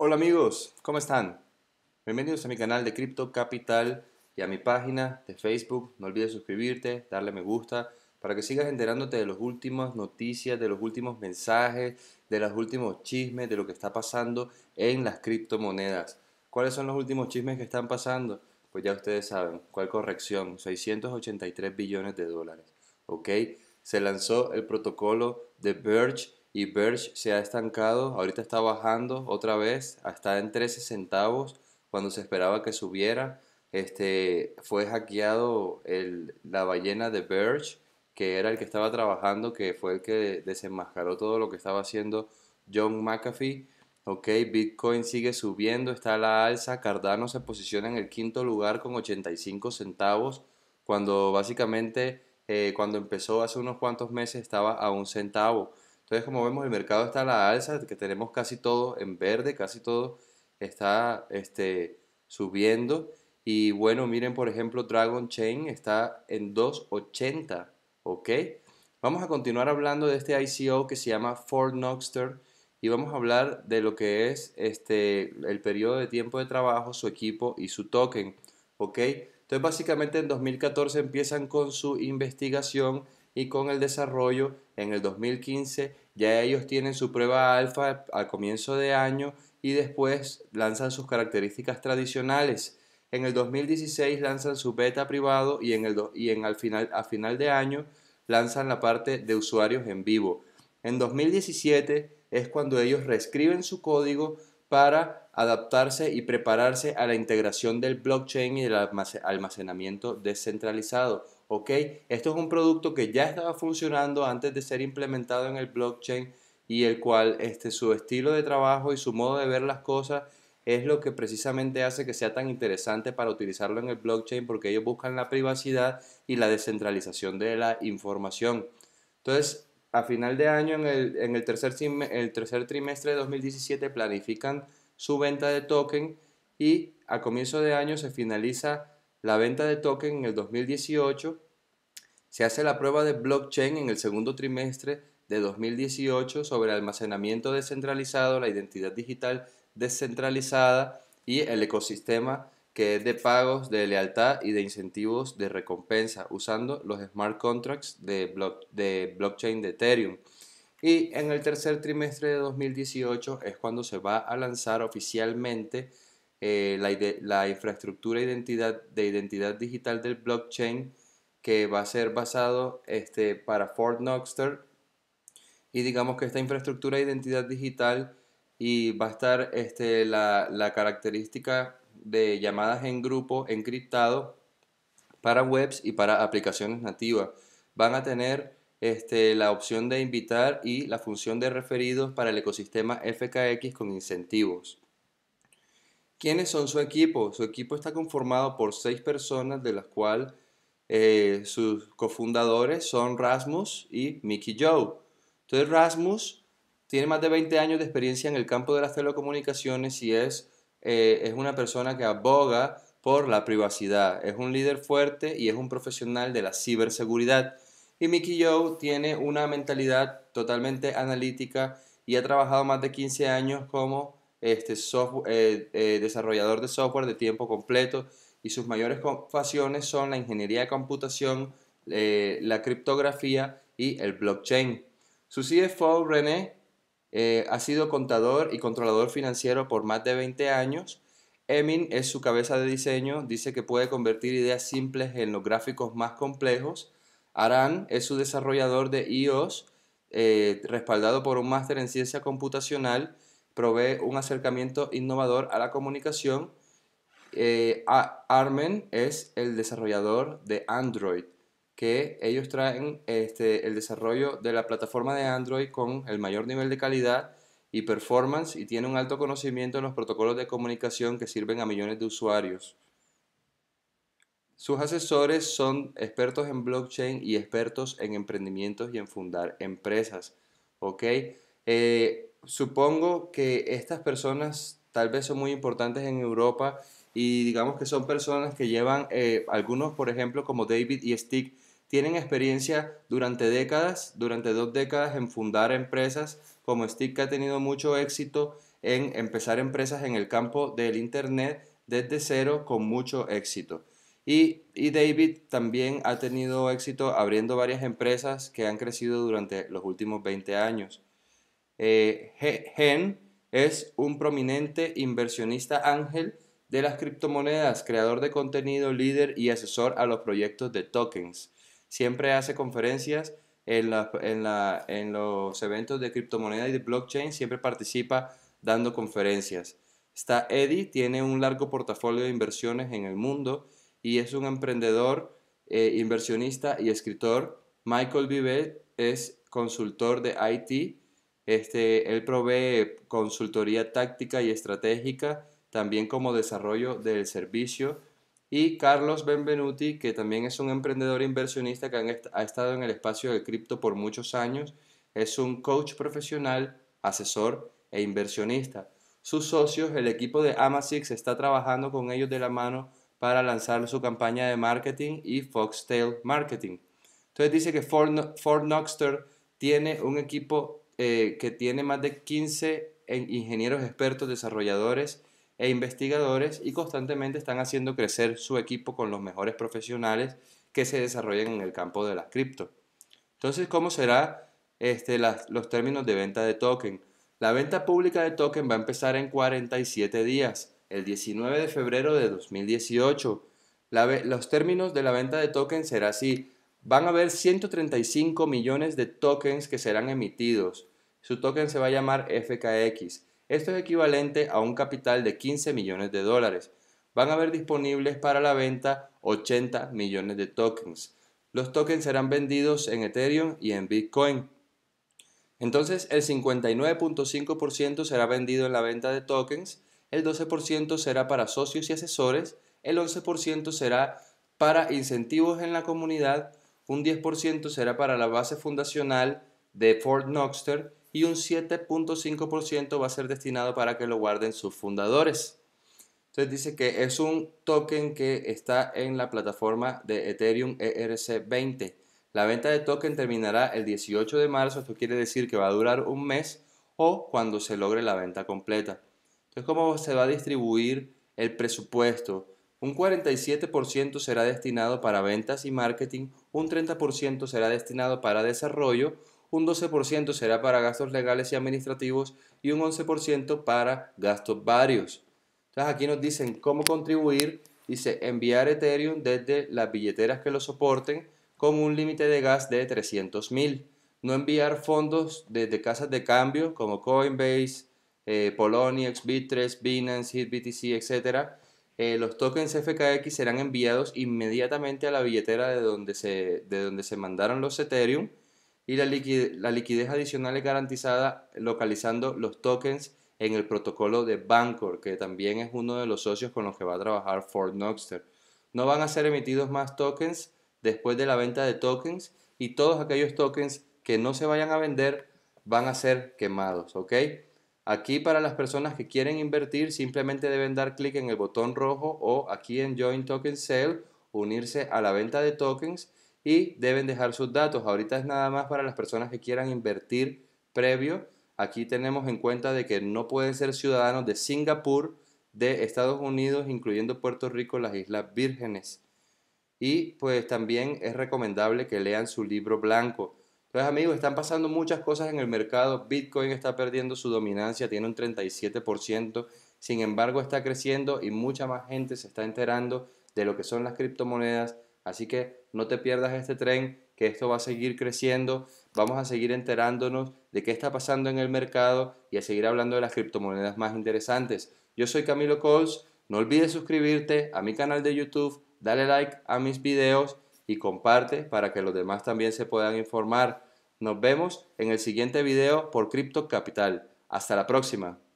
Hola amigos, ¿cómo están? Bienvenidos a mi canal de Crypto Capital y a mi página de Facebook. No olvides suscribirte, darle me gusta para que sigas enterándote de las últimas noticias, de los últimos mensajes, de los últimos chismes, de lo que está pasando en las criptomonedas. ¿Cuáles son los últimos chismes que están pasando? Pues ya ustedes saben, ¿cuál corrección? 683 billones de dólares, ¿ok? Se lanzó el protocolo de Verge y Birch se ha estancado, ahorita está bajando otra vez, hasta en 13 centavos cuando se esperaba que subiera. Este, fue hackeado el, la ballena de Birch que era el que estaba trabajando, que fue el que desenmascaró todo lo que estaba haciendo John McAfee. Ok, Bitcoin sigue subiendo, está la alza, Cardano se posiciona en el quinto lugar con 85 centavos, cuando básicamente eh, cuando empezó hace unos cuantos meses estaba a un centavo. Entonces, como vemos, el mercado está a la alza, que tenemos casi todo en verde, casi todo está este, subiendo. Y bueno, miren, por ejemplo, Dragon Chain está en 2.80, ¿ok? Vamos a continuar hablando de este ICO que se llama Ford Noxter y vamos a hablar de lo que es este, el periodo de tiempo de trabajo, su equipo y su token, ¿ok? Entonces, básicamente en 2014 empiezan con su investigación y con el desarrollo en el 2015 ya ellos tienen su prueba alfa al comienzo de año y después lanzan sus características tradicionales. En el 2016 lanzan su beta privado y en y en al final a final de año lanzan la parte de usuarios en vivo. En 2017 es cuando ellos reescriben su código para adaptarse y prepararse a la integración del blockchain y el almacenamiento descentralizado. ¿ok? Esto es un producto que ya estaba funcionando antes de ser implementado en el blockchain y el cual este, su estilo de trabajo y su modo de ver las cosas es lo que precisamente hace que sea tan interesante para utilizarlo en el blockchain porque ellos buscan la privacidad y la descentralización de la información. Entonces, a final de año, en el, tercer, el tercer trimestre de 2017, planifican su venta de token y a comienzo de año se finaliza la venta de token en el 2018, se hace la prueba de blockchain en el segundo trimestre de 2018 sobre almacenamiento descentralizado, la identidad digital descentralizada y el ecosistema que es de pagos de lealtad y de incentivos de recompensa usando los smart contracts de, de blockchain de Ethereum. Y en el tercer trimestre de 2018 es cuando se va a lanzar oficialmente eh, la, infraestructura de identidad digital del blockchain que va a ser basado este, para Fort Noxter. Y digamos que esta infraestructura de identidad digital y va a estar este, la, característica de llamadas en grupo encriptado para webs y para aplicaciones nativas. Van a tener este, la opción de invitar y la función de referidos para el ecosistema FKX con incentivos. ¿Quiénes son su equipo? Su equipo está conformado por seis personas, de las cuales eh, sus cofundadores son Rasmus y Mickey Joe. Entonces Rasmus tiene más de 20 años de experiencia en el campo de las telecomunicaciones y es, eh, es una persona que aboga por la privacidad. Es un líder fuerte y es un profesional de la ciberseguridad. Y Mickey Joe tiene una mentalidad totalmente analítica y ha trabajado más de 15 años como este software, eh, eh, desarrollador de software de tiempo completo y sus mayores pasiones son la ingeniería de computación, eh, la criptografía y el blockchain. Su CFO, René, ha sido contador y controlador financiero por más de 20 años. Emin es su cabeza de diseño, dice que puede convertir ideas simples en los gráficos más complejos. Aran es su desarrollador de IOS, respaldado por un máster en ciencia computacional provee un acercamiento innovador a la comunicación. Eh, Armen es el desarrollador de Android, que ellos traen este, el desarrollo de la plataforma de Android con el mayor nivel de calidad y performance y tiene un alto conocimiento en los protocolos de comunicación que sirven a millones de usuarios. Sus asesores son expertos en blockchain y expertos en emprendimientos y en fundar empresas. ¿ok? Eh, supongo que estas personas tal vez son muy importantes en Europa y digamos que son personas que llevan, eh, algunos por ejemplo como David y Stick, tienen experiencia durante décadas, durante dos décadas en fundar empresas, como Stick que ha tenido mucho éxito en empezar empresas en el campo del Internet desde cero con mucho éxito. Y, y, David también ha tenido éxito abriendo varias empresas que han crecido durante los últimos 20 años. Gen eh, es un prominente inversionista ángel de las criptomonedas, creador de contenido, líder y asesor a los proyectos de tokens. Siempre hace conferencias en, los eventos de criptomonedas y de blockchain, siempre participa dando conferencias. Está Eddie, tiene un largo portafolio de inversiones en el mundo y es un emprendedor, eh, inversionista y escritor. Michael Vivet es consultor de IT este, él provee consultoría táctica y estratégica, también como desarrollo del servicio. Y Carlos Benvenuti, que también es un emprendedor inversionista que ha estado en el espacio de cripto por muchos años, es un coach profesional, asesor e inversionista. Sus socios, el equipo de Amasix, está trabajando con ellos de la mano para lanzar su campaña de marketing y Foxtail Marketing. Entonces dice que Ford Noxter tiene un equipo eh, que tiene más de 15 ingenieros expertos, desarrolladores e investigadores y constantemente están haciendo crecer su equipo con los mejores profesionales que se desarrollan en el campo de las cripto. Entonces, ¿cómo será este, los términos de venta de token? La venta pública de token va a empezar en 47 días, el 19 de febrero de 2018. los términos de la venta de token será así. Van a haber 135 millones de tokens que serán emitidos. Su token se va a llamar FKX. Esto es equivalente a un capital de 15 millones de dólares. Van a haber disponibles para la venta 80 millones de tokens. Los tokens serán vendidos en Ethereum y en Bitcoin. Entonces el 59.5% será vendido en la venta de tokens, el 12% será para socios y asesores, el 11% será para incentivos en la comunidad, un 10% será para la base fundacional de Fort Knoxter y un 7.5% va a ser destinado para que lo guarden sus fundadores. Entonces dice que es un token que está en la plataforma de Ethereum ERC20. La venta de token terminará el 18 de marzo, esto quiere decir que va a durar un mes o cuando se logre la venta completa. Entonces, ¿cómo se va a distribuir el presupuesto? Un 47% será destinado para ventas y marketing, un 30% será destinado para desarrollo, un 12% será para gastos legales y administrativos y un 11% para gastos varios. Entonces aquí nos dicen cómo contribuir, dice enviar Ethereum desde las billeteras que lo soporten con un límite de gas de 300.000 No enviar fondos desde casas de cambio como Coinbase, eh, Poloniex, Bitres, Binance, HitBTC, etc. Eh, los tokens FKX serán enviados inmediatamente a la billetera de donde se, de donde se mandaron los Ethereum y la, liquidez, adicional es garantizada localizando los tokens en el protocolo de Bancor, que también es uno de los socios con los que va a trabajar Ford Noxter. No van a ser emitidos más tokens después de la venta de tokens y todos aquellos tokens que no se vayan a vender van a ser quemados, ¿ok? Aquí para las personas que quieren invertir simplemente deben dar clic en el botón rojo o aquí en Join Token Sale, unirse a la venta de tokens y deben dejar sus datos. Ahorita es nada más para las personas que quieran invertir previo. Aquí tenemos en cuenta de que no pueden ser ciudadanos de Singapur, de Estados Unidos, incluyendo Puerto Rico, las Islas Vírgenes. Y pues también es recomendable que lean su libro blanco. Entonces amigos, están pasando muchas cosas en el mercado. Bitcoin está perdiendo su dominancia, tiene un 37%. Sin embargo, está creciendo y mucha más gente se está enterando de lo que son las criptomonedas Así que no te pierdas este tren, que esto va a seguir creciendo, vamos a seguir enterándonos de qué está pasando en el mercado y a seguir hablando de las criptomonedas más interesantes. Yo soy Camilo Coles, no olvides suscribirte a mi canal de YouTube, dale like a mis videos y comparte para que los demás también se puedan informar. Nos vemos en el siguiente video por Crypto Capital. Hasta la próxima.